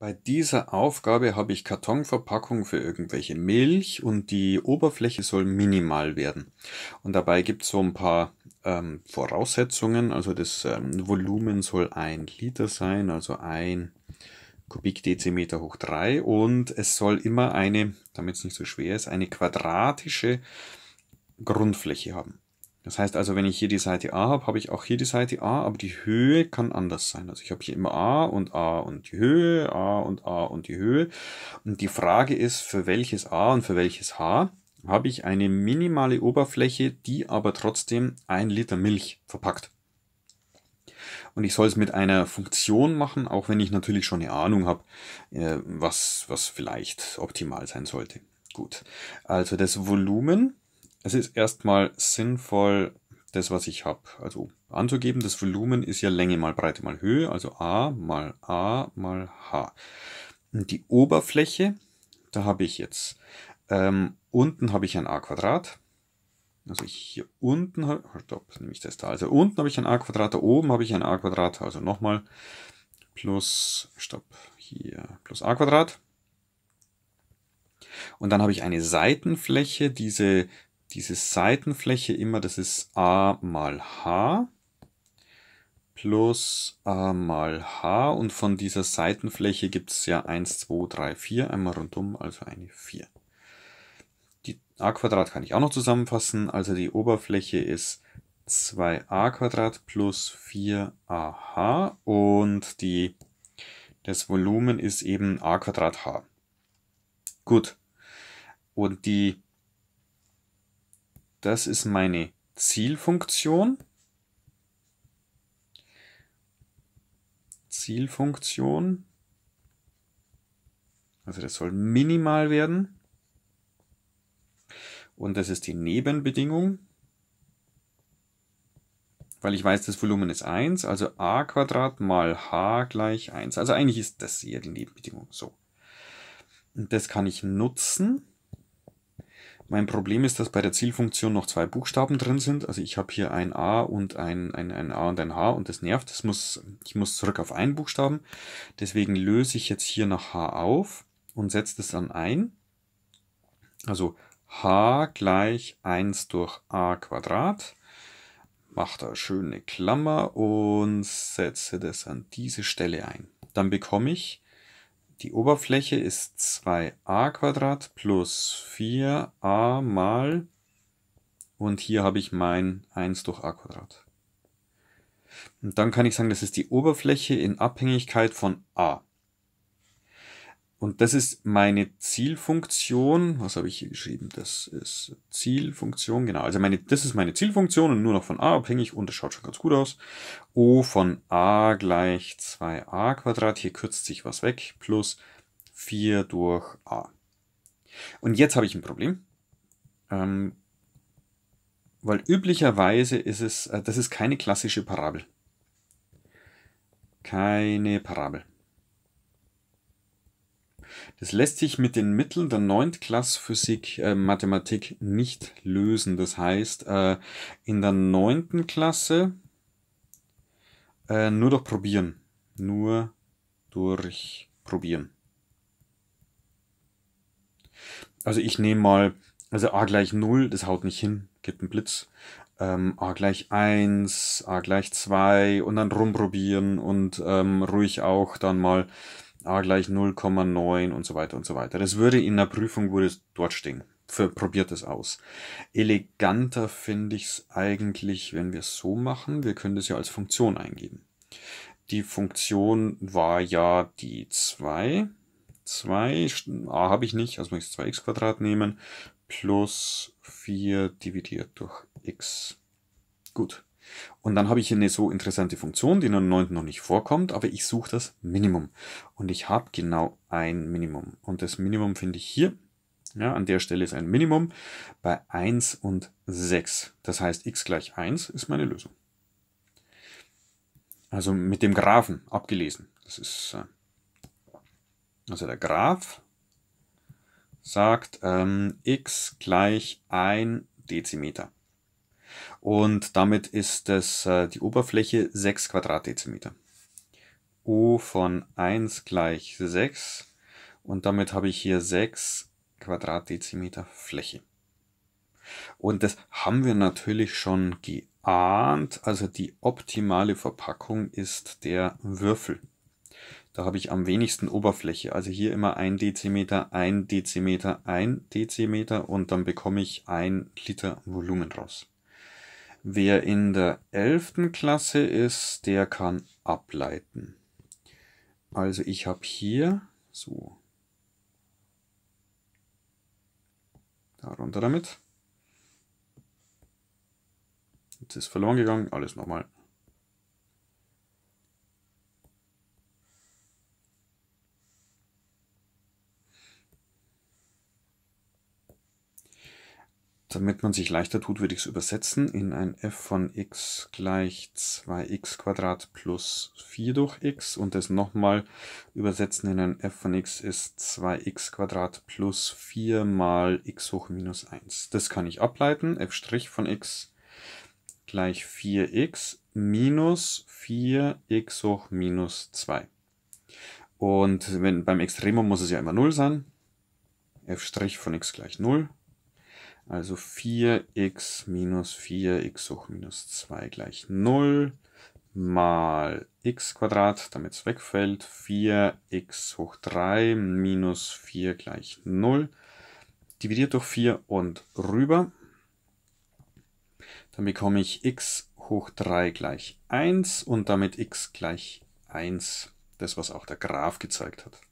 Bei dieser Aufgabe habe ich Kartonverpackung für irgendwelche Milch und die Oberfläche soll minimal werden. Und dabei gibt es so ein paar ähm, Voraussetzungen. Also das ähm, Volumen soll ein Liter sein, also ein Kubikdezimeter hoch drei Und es soll immer eine, damit es nicht so schwer ist, eine quadratische Grundfläche haben. Das heißt also, wenn ich hier die Seite A habe, habe ich auch hier die Seite A, aber die Höhe kann anders sein. Also ich habe hier immer A und A und die Höhe, A und A und die Höhe. Und die Frage ist, für welches A und für welches H habe ich eine minimale Oberfläche, die aber trotzdem ein Liter Milch verpackt. Und ich soll es mit einer Funktion machen, auch wenn ich natürlich schon eine Ahnung habe, äh, was, was vielleicht optimal sein sollte. Gut, also das Volumen es ist erstmal sinnvoll, das, was ich habe, also anzugeben. Das Volumen ist ja Länge mal Breite mal Höhe, also a mal a mal h. Und die Oberfläche, da habe ich jetzt, ähm, unten habe ich ein a Quadrat. Also ich hier unten habe halt, stopp, nehme ich das da. Also unten habe ich ein a Quadrat, da oben habe ich ein a Quadrat, also nochmal plus, stopp, hier plus a Quadrat. Und dann habe ich eine Seitenfläche, diese diese Seitenfläche immer, das ist a mal h plus a mal h und von dieser Seitenfläche gibt es ja 1, 2, 3, 4, einmal rundum, also eine 4. Die a Quadrat kann ich auch noch zusammenfassen, also die Oberfläche ist 2a Quadrat plus 4ah und die, das Volumen ist eben a Quadrat h. Gut. Und die das ist meine Zielfunktion. Zielfunktion. Also das soll minimal werden. Und das ist die Nebenbedingung. Weil ich weiß, das Volumen ist 1, also a Quadrat mal h gleich 1. Also eigentlich ist das hier die Nebenbedingung. So. Und das kann ich nutzen. Mein Problem ist, dass bei der Zielfunktion noch zwei Buchstaben drin sind. Also ich habe hier ein A und ein, ein, ein A und ein H und das nervt. Das muss, ich muss zurück auf einen Buchstaben. Deswegen löse ich jetzt hier nach H auf und setze das dann ein. Also H gleich 1 durch A Quadrat. Mach da schöne Klammer und setze das an diese Stelle ein. Dann bekomme ich die Oberfläche ist 2a plus 4a mal, und hier habe ich mein 1 durch a. Und dann kann ich sagen, das ist die Oberfläche in Abhängigkeit von a. Und das ist meine Zielfunktion. Was habe ich hier geschrieben? Das ist Zielfunktion, genau. Also meine, das ist meine Zielfunktion und nur noch von a abhängig und das schaut schon ganz gut aus. O von a gleich 2a Quadrat. Hier kürzt sich was weg. Plus 4 durch a. Und jetzt habe ich ein Problem. Ähm, weil üblicherweise ist es, äh, das ist keine klassische Parabel. Keine Parabel. Das lässt sich mit den Mitteln der Neuntklassphysik äh, Mathematik nicht lösen. Das heißt, äh, in der neunten Klasse äh, nur durch Probieren. Nur durch Probieren. Also ich nehme mal, also a gleich 0, das haut nicht hin, gibt einen Blitz. Ähm, a gleich 1, a gleich 2 und dann rumprobieren und ähm, ruhig auch dann mal a gleich 0,9 und so weiter und so weiter. Das würde in der Prüfung würde dort stehen. Für, probiert es aus. Eleganter finde ich es eigentlich, wenn wir es so machen. Wir können das ja als Funktion eingeben. Die Funktion war ja die 2. 2, a habe ich nicht, also muss ich 2x Quadrat nehmen, plus 4 dividiert durch x. Gut. Und dann habe ich hier eine so interessante Funktion, die in der 9. noch nicht vorkommt, aber ich suche das Minimum. Und ich habe genau ein Minimum. Und das Minimum finde ich hier. Ja, an der Stelle ist ein Minimum bei 1 und 6. Das heißt, x gleich 1 ist meine Lösung. Also mit dem Graphen abgelesen. Das ist äh, also der Graph sagt ähm, x gleich 1 Dezimeter. Und damit ist das, äh, die Oberfläche 6 Quadratdezimeter. U von 1 gleich 6. Und damit habe ich hier 6 Quadratdezimeter Fläche. Und das haben wir natürlich schon geahnt. Also die optimale Verpackung ist der Würfel. Da habe ich am wenigsten Oberfläche. Also hier immer ein Dezimeter, ein Dezimeter, ein Dezimeter und dann bekomme ich ein Liter Volumen raus. Wer in der 11. Klasse ist, der kann ableiten. Also ich habe hier so darunter damit. Jetzt ist verloren gegangen, alles nochmal. Damit man sich leichter tut, würde ich es übersetzen in ein f von x gleich 2x plus 4 durch x und das nochmal übersetzen in ein f von x ist 2x plus 4 mal x hoch minus 1. Das kann ich ableiten. f' von x gleich 4x minus 4x hoch minus 2. Und wenn, beim Extremum muss es ja immer 0 sein. f' von x gleich 0. Also 4x minus 4x hoch minus 2 gleich 0 mal x Quadrat, damit es wegfällt. 4x hoch 3 minus 4 gleich 0. Dividiert durch 4 und rüber. Dann bekomme ich x hoch 3 gleich 1 und damit x gleich 1. Das, was auch der Graph gezeigt hat.